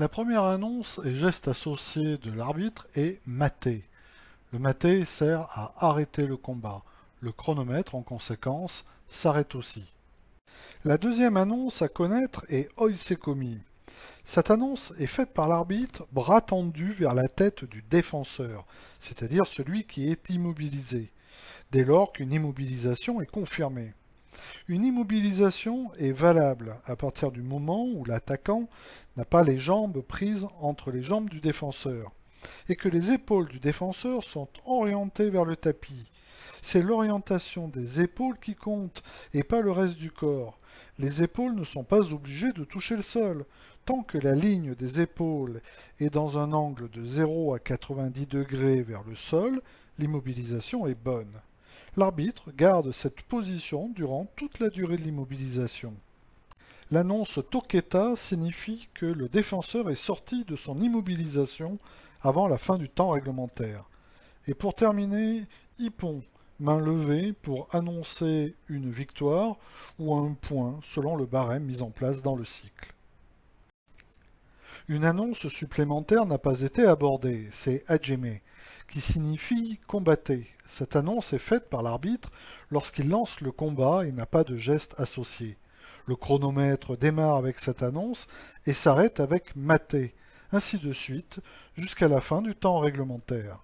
La première annonce et geste associé de l'arbitre est maté. Le maté sert à arrêter le combat. Le chronomètre, en conséquence, s'arrête aussi. La deuxième annonce à connaître est Oil Cette annonce est faite par l'arbitre bras tendu vers la tête du défenseur, c'est-à-dire celui qui est immobilisé, dès lors qu'une immobilisation est confirmée. Une immobilisation est valable à partir du moment où l'attaquant n'a pas les jambes prises entre les jambes du défenseur et que les épaules du défenseur sont orientées vers le tapis. C'est l'orientation des épaules qui compte et pas le reste du corps. Les épaules ne sont pas obligées de toucher le sol. Tant que la ligne des épaules est dans un angle de 0 à 90 degrés vers le sol, l'immobilisation est bonne. L'arbitre garde cette position durant toute la durée de l'immobilisation. L'annonce Toqueta signifie que le défenseur est sorti de son immobilisation avant la fin du temps réglementaire. Et pour terminer, Hippon, main levée pour annoncer une victoire ou un point selon le barème mis en place dans le cycle. Une annonce supplémentaire n'a pas été abordée, c'est Hajime, qui signifie combattre. Cette annonce est faite par l'arbitre lorsqu'il lance le combat et n'a pas de geste associé. Le chronomètre démarre avec cette annonce et s'arrête avec maté, ainsi de suite, jusqu'à la fin du temps réglementaire.